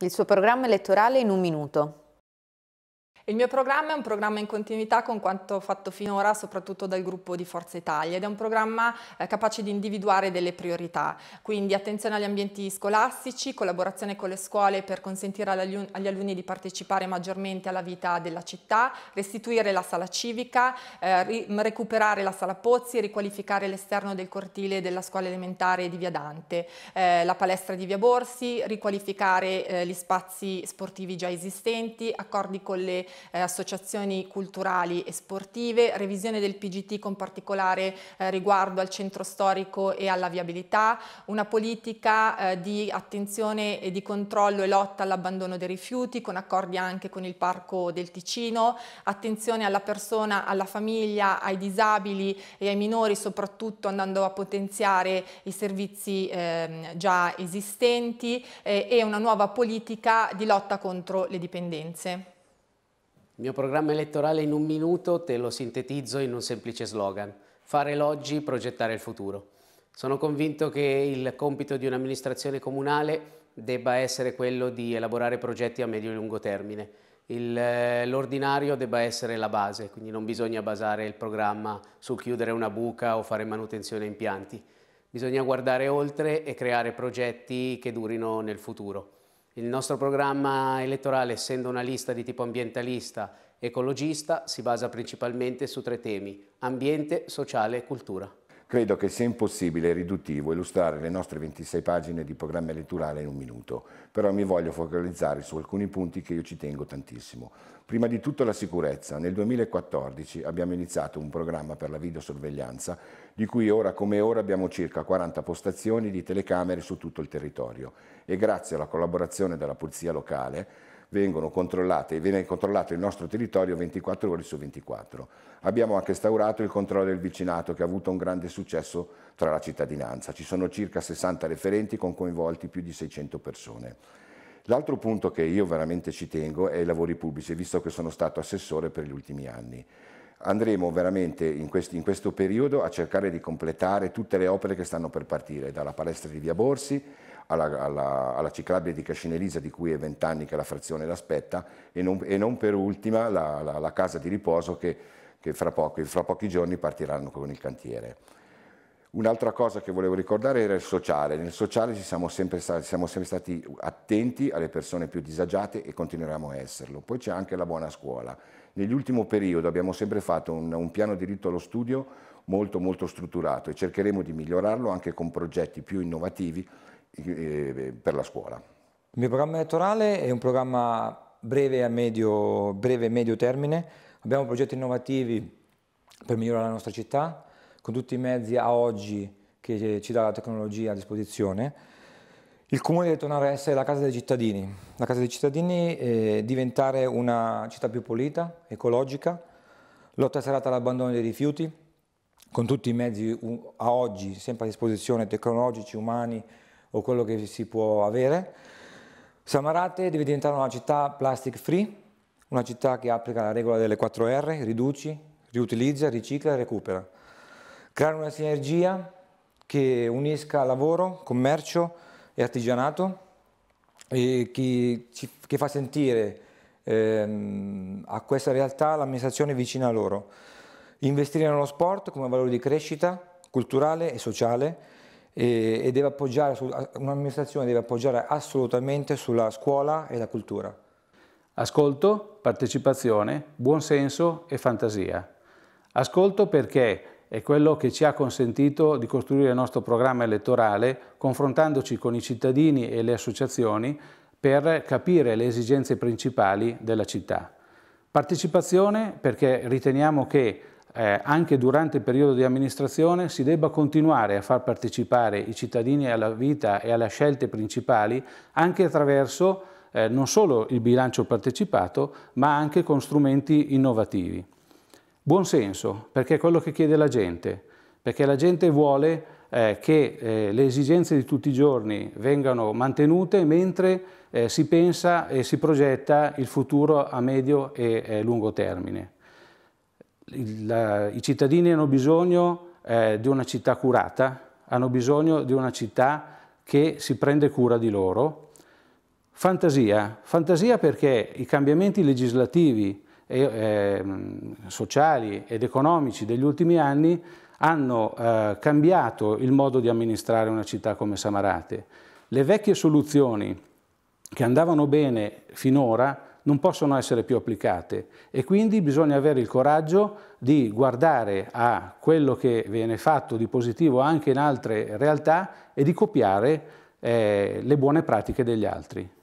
Il suo programma elettorale in un minuto. Il mio programma è un programma in continuità con quanto fatto finora, soprattutto dal gruppo di Forza Italia, ed è un programma eh, capace di individuare delle priorità, quindi attenzione agli ambienti scolastici, collaborazione con le scuole per consentire agli alunni di partecipare maggiormente alla vita della città, restituire la sala civica, eh, recuperare la sala Pozzi, riqualificare l'esterno del cortile della scuola elementare di Via Dante, eh, la palestra di Via Borsi, riqualificare gli spazi sportivi già esistenti, accordi con le eh, associazioni culturali e sportive, revisione del PGT con particolare eh, riguardo al centro storico e alla viabilità, una politica eh, di attenzione e di controllo e lotta all'abbandono dei rifiuti con accordi anche con il Parco del Ticino, attenzione alla persona, alla famiglia, ai disabili e ai minori soprattutto andando a potenziare i servizi ehm, già esistenti eh, e una nuova politica di lotta contro le dipendenze. Il mio programma elettorale in un minuto te lo sintetizzo in un semplice slogan. Fare l'oggi, progettare il futuro. Sono convinto che il compito di un'amministrazione comunale debba essere quello di elaborare progetti a medio e lungo termine. Eh, l'ordinario debba essere la base, quindi non bisogna basare il programma sul chiudere una buca o fare manutenzione a impianti. Bisogna guardare oltre e creare progetti che durino nel futuro. Il nostro programma elettorale, essendo una lista di tipo ambientalista ecologista, si basa principalmente su tre temi, ambiente, sociale e cultura. Credo che sia impossibile e riduttivo illustrare le nostre 26 pagine di programma elettorale in un minuto, però mi voglio focalizzare su alcuni punti che io ci tengo tantissimo. Prima di tutto la sicurezza. Nel 2014 abbiamo iniziato un programma per la videosorveglianza, di cui ora come ora abbiamo circa 40 postazioni di telecamere su tutto il territorio e grazie alla collaborazione della Polizia locale vengono controllate e viene controllato il nostro territorio 24 ore su 24. Abbiamo anche instaurato il controllo del vicinato che ha avuto un grande successo tra la cittadinanza. Ci sono circa 60 referenti con coinvolti più di 600 persone. L'altro punto che io veramente ci tengo è i lavori pubblici, visto che sono stato assessore per gli ultimi anni andremo veramente in, questi, in, questo periodo a cercare di completare tutte le opere che stanno per partire, dalla palestra di Via Borsi alla, alla, alla ciclabile di Cascinelisa di cui è vent'anni che la frazione l'aspetta e non, e non per ultima la, la, la, casa di riposo che, che fra, poco, fra pochi giorni partiranno con il cantiere. Un'altra cosa che volevo ricordare era il sociale. Nel sociale siamo sempre, stati, siamo sempre stati attenti alle persone più disagiate e continueremo a esserlo. Poi c'è anche la buona scuola. Nell'ultimo periodo abbiamo sempre fatto un, un piano diritto allo studio molto molto strutturato e cercheremo di migliorarlo anche con progetti più innovativi eh, eh per la scuola. Il mio programma elettorale è un programma breve e medio, breve, medio termine. Abbiamo progetti innovativi per migliorare la nostra città, con tutti i mezzi a oggi che ci dà la tecnologia a disposizione, il comune deve tornare a essere la casa dei cittadini, la casa dei cittadini eh, diventare una città più pulita, ecologica, lotta serata all'abbandono dei rifiuti, con tutti i mezzi a oggi sempre a disposizione tecnologici, umani o quello che si può avere. Samarate deve diventare una città plastic free, una città che applica la regola delle 4R, riduci, riutilizza, ricicla e recupera creare una sinergia che unisca lavoro, commercio e artigianato e che, che fa sentire ehm, a questa realtà l'amministrazione vicina a loro. Investire nello sport come valore di crescita culturale e sociale e, e deve appoggiare, un'amministrazione deve appoggiare assolutamente sulla scuola e la cultura. Ascolto, partecipazione, buonsenso e fantasia. Ascolto perché è quello che ci ha consentito di costruire il nostro programma elettorale confrontandoci con i cittadini e le associazioni per capire le esigenze principali della città. Partecipazione perché riteniamo che eh, anche durante il periodo di amministrazione si debba continuare a far partecipare i cittadini alla vita e alle scelte principali anche attraverso eh, non solo il bilancio partecipato ma anche con strumenti innovativi buon senso, perché è quello che chiede la gente, perché la gente vuole eh, che eh, le esigenze di tutti i giorni vengano mantenute mentre eh, si pensa e si progetta il futuro a medio e eh, lungo termine. Il, la, I cittadini hanno bisogno eh, di una città curata, hanno bisogno di una città che si prende cura di loro. Fantasia, fantasia perché i cambiamenti legislativi e, eh, sociali ed economici degli ultimi anni hanno eh, cambiato il modo di amministrare una città come Samarate. Le vecchie soluzioni che andavano bene finora non possono essere più applicate e quindi bisogna avere il coraggio di guardare a quello che viene fatto di positivo anche in altre realtà e di copiare eh, le buone pratiche degli altri.